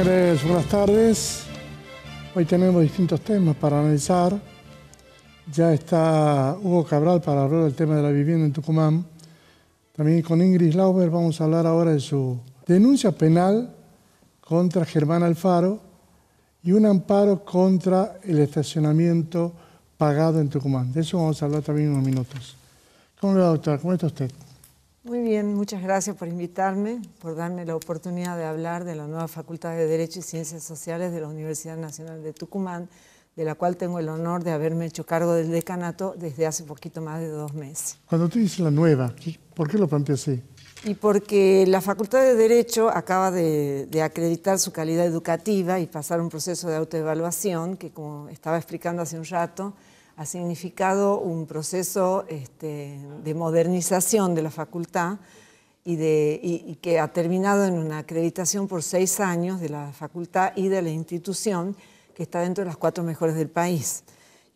Eh, buenas tardes. Hoy tenemos distintos temas para analizar. Ya está Hugo Cabral para hablar del tema de la vivienda en Tucumán. También con Ingrid Lauber vamos a hablar ahora de su denuncia penal contra Germán Alfaro y un amparo contra el estacionamiento pagado en Tucumán. De eso vamos a hablar también en unos minutos. ¿Cómo le va, doctora? ¿Cómo está usted? Muy bien, muchas gracias por invitarme, por darme la oportunidad de hablar de la nueva Facultad de Derecho y Ciencias Sociales de la Universidad Nacional de Tucumán, de la cual tengo el honor de haberme hecho cargo del decanato desde hace poquito más de dos meses. Cuando tú dices la nueva, ¿por qué lo planteas así? Y porque la Facultad de Derecho acaba de, de, acreditar su calidad educativa y pasar un proceso de autoevaluación que, como estaba explicando hace un rato, ha significado un proceso este, de modernización de la facultad y, de, que ha terminado en una acreditación por seis años de la facultad y de la institución que está dentro de las cuatro mejores del país.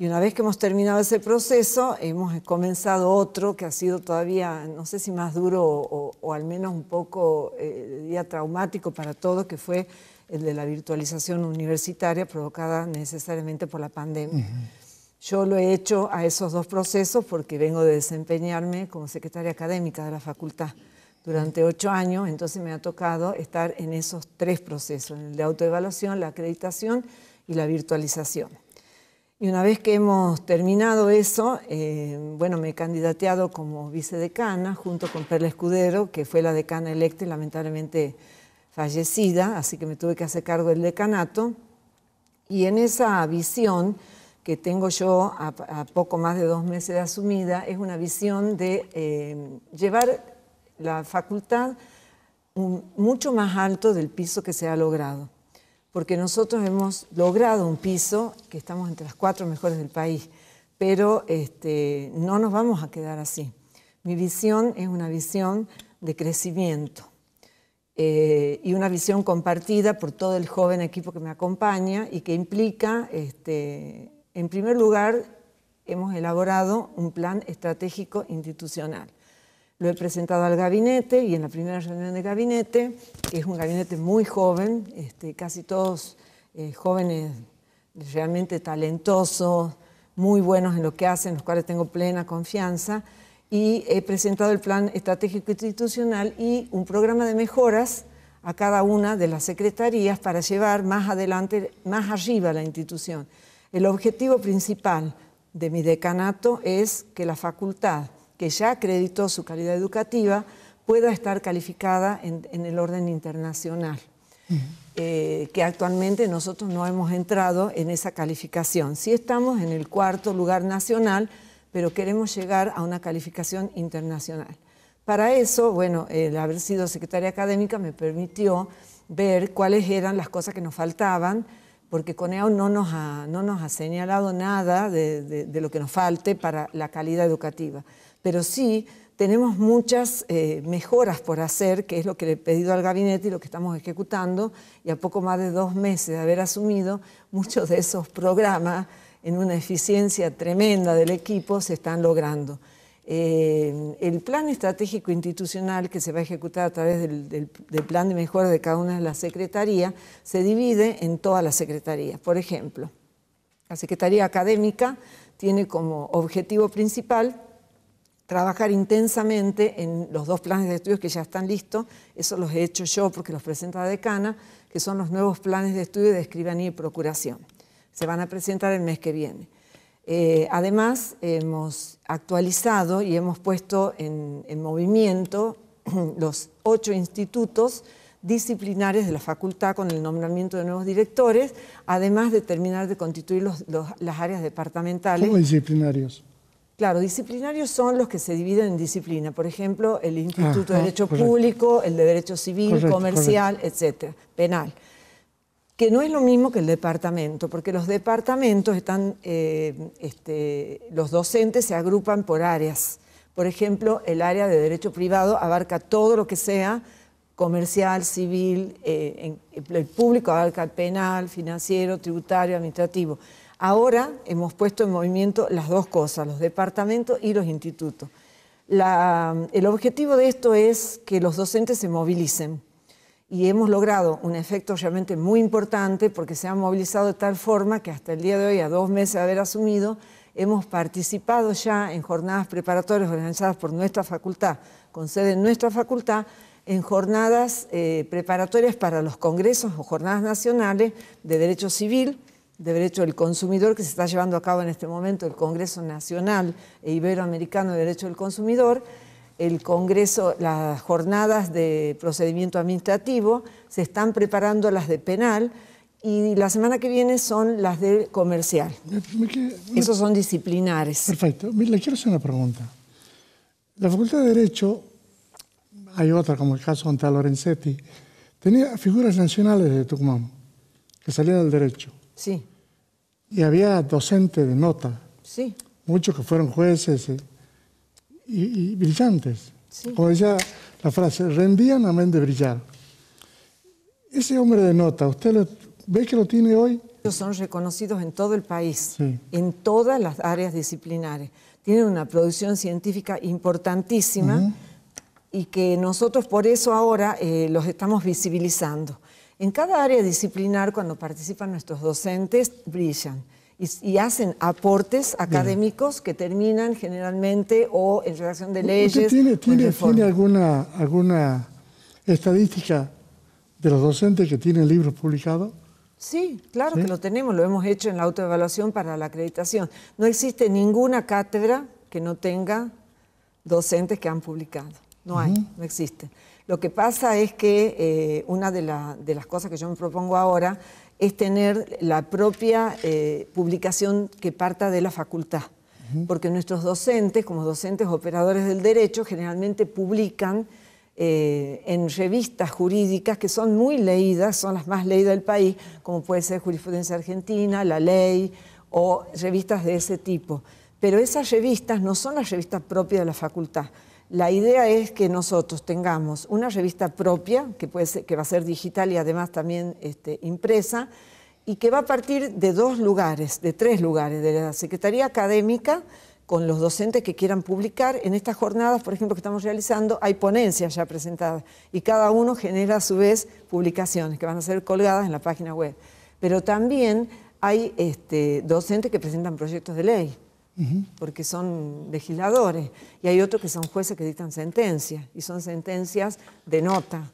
Y una vez que hemos terminado ese proceso, hemos comenzado otro que ha sido todavía, no sé si más duro o, al menos un poco eh, traumático para todos, que fue el de la virtualización universitaria provocada necesariamente por la pandemia. Yo lo he hecho a esos dos procesos porque vengo de desempeñarme como secretaria académica de la facultad durante ocho años, entonces me ha tocado estar en esos tres procesos, el de autoevaluación, la acreditación y la virtualización. Y una vez que hemos terminado eso, eh, bueno, me he candidateado como vicedecana junto con Perla Escudero, que fue la decana electa y lamentablemente fallecida, así que me tuve que hacer cargo del decanato. Y en esa visión que tengo yo a, poco más de dos meses de asumida es una visión de eh, llevar la facultad mucho más alto del piso que se ha logrado. Porque nosotros hemos logrado un piso que estamos entre las cuatro mejores del país, pero este, no nos vamos a quedar así. Mi visión es una visión de crecimiento eh, y una visión compartida por todo el joven equipo que me acompaña y que implica este, en primer lugar, hemos elaborado un plan estratégico institucional. Lo he presentado al gabinete y en la primera reunión de gabinete, que es un gabinete muy joven, este, casi todos eh, jóvenes realmente talentosos, muy buenos en lo que hacen, los cuales tengo plena confianza, y he presentado el plan estratégico institucional y un programa de mejoras a cada una de las secretarías para llevar más adelante, más arriba la institución. El objetivo principal de mi decanato es que la facultad, que ya acreditó su calidad educativa, pueda estar calificada en, el orden internacional, eh, que actualmente nosotros no hemos entrado en esa calificación. Sí estamos en el cuarto lugar nacional, pero queremos llegar a una calificación internacional. Para eso, bueno, el haber sido secretaria académica me permitió ver cuáles eran las cosas que nos faltaban porque Coneau no nos ha, no nos ha señalado nada de, lo que nos falte para la calidad educativa, pero sí tenemos muchas eh, mejoras por hacer, que es lo que le he pedido al gabinete y lo que estamos ejecutando, y a poco más de dos meses de haber asumido muchos de esos programas en una eficiencia tremenda del equipo se están logrando. Eh, el plan estratégico institucional que se va a ejecutar a través del, plan de mejora de cada una de las secretarías se divide en todas las secretarías. Por ejemplo, la Secretaría Académica tiene como objetivo principal trabajar intensamente en los dos planes de estudios que ya están listos, eso los he hecho yo porque los presenta la decana, que son los nuevos planes de estudio de escribanía y procuración. Se van a presentar el mes que viene. Eh, además, hemos actualizado y hemos puesto en, movimiento los ocho institutos disciplinares de la facultad con el nombramiento de nuevos directores, además de terminar de constituir las áreas departamentales. ¿Cómo disciplinarios? Claro, disciplinarios son los que se dividen en disciplina, por ejemplo, el ah, Instituto de ah, Derecho Público, el de Derecho Civil, Comercial, etcétera, penal que no es lo mismo que el departamento, porque los departamentos están, eh, este, los docentes se agrupan por áreas. Por ejemplo, el área de derecho privado abarca todo lo que sea comercial, civil, eh, el público abarca el penal, financiero, tributario, administrativo. Ahora hemos puesto en movimiento las dos cosas, los departamentos y los institutos. el objetivo de esto es que los docentes se movilicen y hemos logrado un efecto realmente muy importante porque se ha movilizado de tal forma que hasta el día de hoy, a dos meses de haber asumido, hemos participado ya en jornadas preparatorias organizadas por nuestra facultad, con sede en nuestra facultad, en jornadas eh, preparatorias para los congresos o jornadas nacionales de derecho civil, de derecho del consumidor, que se está llevando a cabo en este momento el Congreso Nacional e Iberoamericano de Derecho del Consumidor, el Congreso, las jornadas de procedimiento administrativo, se están preparando las de penal y la semana que viene son las de comercial. Eh, Esos son disciplinares. Perfecto. Le quiero hacer una pregunta. La Facultad de Derecho, hay otra como el caso de Lorenzetti, tenía figuras nacionales de Tucumán que salían del derecho. Sí. Y había docentes de nota. Sí. Muchos que fueron jueces. Eh, y, brillantes. Como decía la frase, rendían men de brillar. Ese hombre de nota, ¿usted lo, ve que lo tiene hoy? Ellos son reconocidos en todo el país, en todas las áreas disciplinares. Tienen una producción científica importantísima y que nosotros por eso ahora eh, los estamos visibilizando. En cada área disciplinar, cuando participan nuestros docentes, brillan y, hacen aportes académicos que terminan generalmente o en redacción de leyes. ¿Tiene, tiene, alguna, alguna estadística de los docentes que tienen libros publicados? Sí, claro que lo tenemos, lo hemos hecho en la autoevaluación para la acreditación. No existe ninguna cátedra que no tenga docentes que han publicado, no hay, no existe. Lo que pasa es que eh, una de, las cosas que yo me propongo ahora es tener la propia eh, publicación que parta de la facultad, porque nuestros docentes, como docentes operadores del derecho, generalmente publican eh, en revistas jurídicas que son muy leídas, son las más leídas del país, como puede ser Jurisprudencia Argentina, La Ley o revistas de ese tipo. Pero esas revistas no son las revistas propias de la facultad la idea es que nosotros tengamos una revista propia, que, puede que va a ser digital y además también este, impresa, y que va a partir de dos lugares, de tres lugares, de la Secretaría Académica, con los docentes que quieran publicar. En estas jornadas, por ejemplo, que estamos realizando, hay ponencias ya presentadas y cada uno genera a su vez publicaciones que van a ser colgadas en la página web. Pero también hay este, docentes que presentan proyectos de ley porque son legisladores, y hay otros que son jueces que dictan sentencias, y son sentencias de nota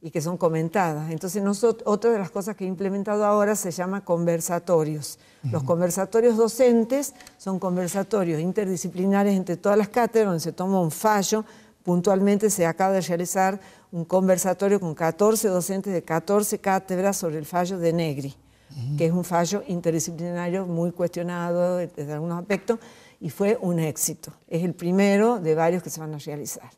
y que son comentadas. Entonces, otra de las cosas que he implementado ahora se llama conversatorios. Los conversatorios docentes son conversatorios interdisciplinares entre todas las cátedras, donde se toma un fallo, puntualmente se acaba de realizar un conversatorio con 14 docentes de 14 cátedras sobre el fallo de Negri que es un fallo interdisciplinario muy cuestionado desde algunos aspectos, y fue un éxito. Es el primero de varios que se van a realizar.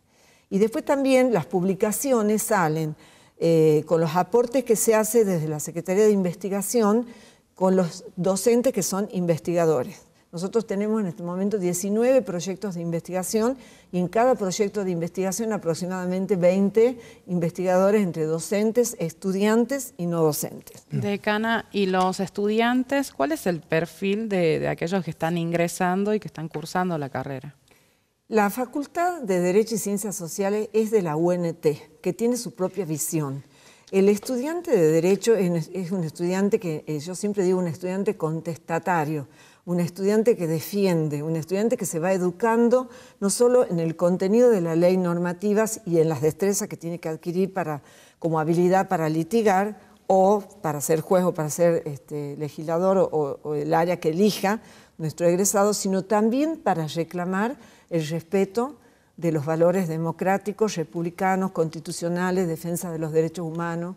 Y después también las publicaciones salen eh, con los aportes que se hace desde la Secretaría de Investigación con los docentes que son investigadores. Nosotros tenemos en este momento 19 proyectos de investigación y en cada proyecto de investigación aproximadamente 20 investigadores entre docentes, estudiantes y no docentes. Mm. Decana, ¿y los estudiantes cuál es el perfil de, aquellos que están ingresando y que están cursando la carrera? La Facultad de Derecho y Ciencias Sociales es de la UNT, que tiene su propia visión. El estudiante de Derecho es un estudiante que, eh, yo siempre digo, un estudiante contestatario un estudiante que defiende, un estudiante que se va educando no solo en el contenido de la ley normativas y en las destrezas que tiene que adquirir como habilidad para litigar o para ser juez o para ser este, legislador o el área que elija nuestro egresado, sino también para reclamar el respeto de los valores democráticos, republicanos, constitucionales, defensa de los derechos humanos,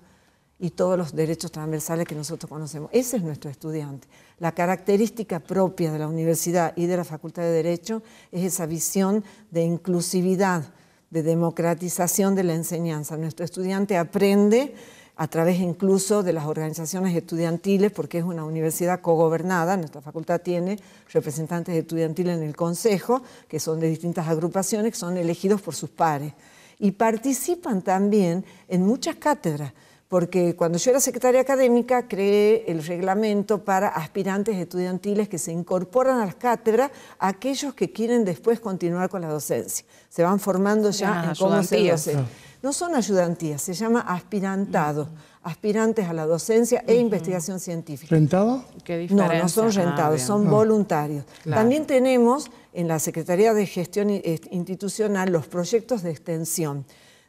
y todos los derechos transversales que nosotros conocemos. Ese es nuestro estudiante. La característica propia de la universidad y de la Facultad de Derecho es esa visión de inclusividad, de democratización de la enseñanza. Nuestro estudiante aprende a través incluso de las organizaciones estudiantiles, porque es una universidad cogobernada, nuestra facultad tiene representantes estudiantiles en el Consejo, que son de distintas agrupaciones, que son elegidos por sus pares. Y participan también en muchas cátedras porque cuando yo era secretaria académica creé el reglamento para aspirantes estudiantiles que se incorporan a las cátedras, aquellos que quieren después continuar con la docencia. Se van formando ya ah, en cómo ser docente. Ah. No son ayudantías, se llama aspirantado, aspirantes a la docencia e investigación científica. ¿Rentado? no, no son ah, rentados, son voluntarios. También tenemos en la Secretaría de Gestión Institucional los proyectos de extensión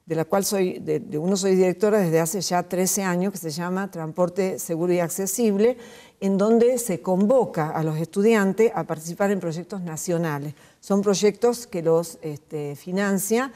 de la cual soy, de, uno soy directora desde hace ya 13 años, que se llama Transporte Seguro y Accesible, en donde se convoca a los estudiantes a participar en proyectos nacionales. Son proyectos que los este, financia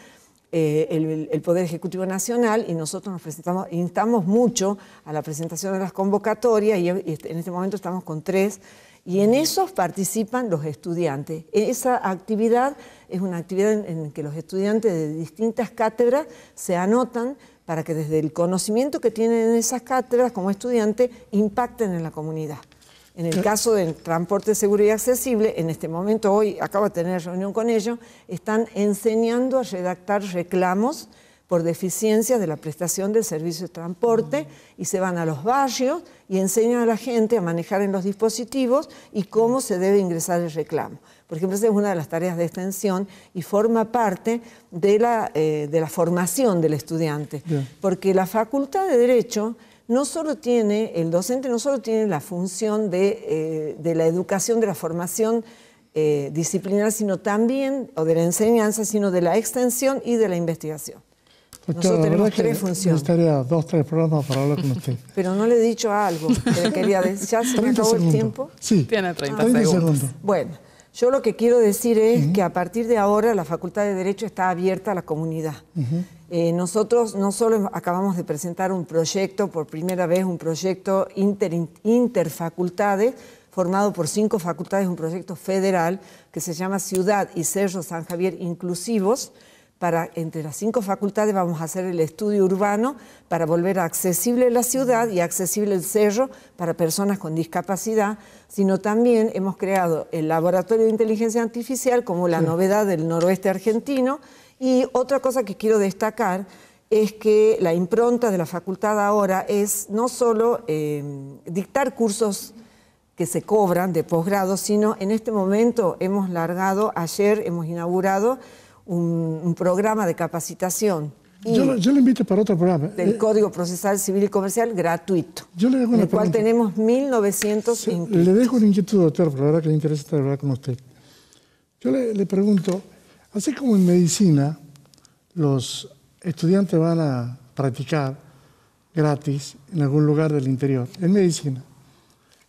eh, el, el, Poder Ejecutivo Nacional y nosotros nos presentamos, instamos mucho a la presentación de las convocatorias y este, en este momento estamos con tres y en esos participan los estudiantes. Esa actividad es una actividad en, la que los estudiantes de distintas cátedras se anotan para que desde el conocimiento que tienen en esas cátedras como estudiante impacten en la comunidad. En el caso del transporte seguro y accesible, en este momento, hoy acabo de tener reunión con ellos, están enseñando a redactar reclamos por deficiencias de la prestación del servicio de transporte y se van a los barrios y enseñan a la gente a manejar en los dispositivos y cómo se debe ingresar el reclamo. Por ejemplo, esa es una de las tareas de extensión y forma parte de la, eh, de la formación del estudiante, porque la facultad de Derecho no solo tiene, el docente no solo tiene la función de, eh, la educación, de la formación, eh, disciplinar, sino también, o de la enseñanza, sino de la extensión y de la investigación. Nosotros tenemos tres funciones. Me gustaría dos, tres programas para hablar con usted. Pero no le he dicho algo que le quería decir. ¿Ya se me acabó el tiempo? Sí. Tiene 30, segundos. Bueno, yo lo que quiero decir es que a partir de ahora la Facultad de Derecho está abierta a la comunidad. Eh, nosotros no solo acabamos de presentar un proyecto, por primera vez un proyecto interfacultades, formado por cinco facultades, un proyecto federal que se llama Ciudad y Cerro San Javier Inclusivos, para entre las cinco facultades vamos a hacer el estudio urbano para volver accesible la ciudad y accesible el cerro para personas con discapacidad, sino también hemos creado el laboratorio de inteligencia artificial como la novedad del noroeste argentino y otra cosa que quiero destacar es que la impronta de la facultad ahora es no solo eh, dictar cursos que se cobran de posgrado, sino en este momento hemos largado, ayer hemos inaugurado un, programa de capacitación. Yo, le invito para otro programa. Del eh, Código Procesal Civil y Comercial gratuito. Yo le dejo en el cual tenemos 1.900 Le dejo una inquietud, doctor, porque la verdad que le interesa hablar con usted. Yo le, pregunto, así como en medicina los estudiantes van a practicar gratis en algún lugar del interior, en medicina,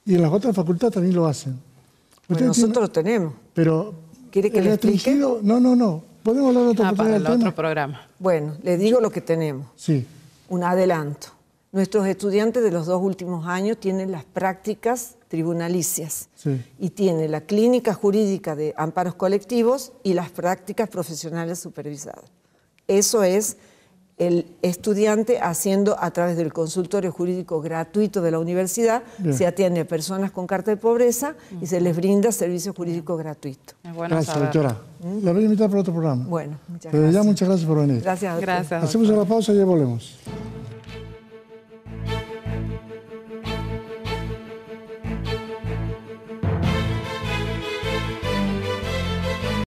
y en las otras facultades también lo hacen. nosotros lo tenemos. Pero ¿Quiere que le explique? No, no, no. Podemos hablar otro, ah, otro programa. Bueno, les digo lo que tenemos. Sí. Un adelanto. Nuestros estudiantes de los dos últimos años tienen las prácticas tribunalicias y tienen la clínica jurídica de amparos colectivos y las prácticas profesionales supervisadas. Eso es el estudiante haciendo a través del consultorio jurídico gratuito de la universidad, se atiende a personas con carta de pobreza y se les brinda servicio jurídico gratuito. gracias, doctora. ¿Mm? La voy a invitar para otro programa. Bueno, muchas Pero gracias. ya muchas gracias por venir. Gracias, gracias. Hacemos la pausa y ya volvemos.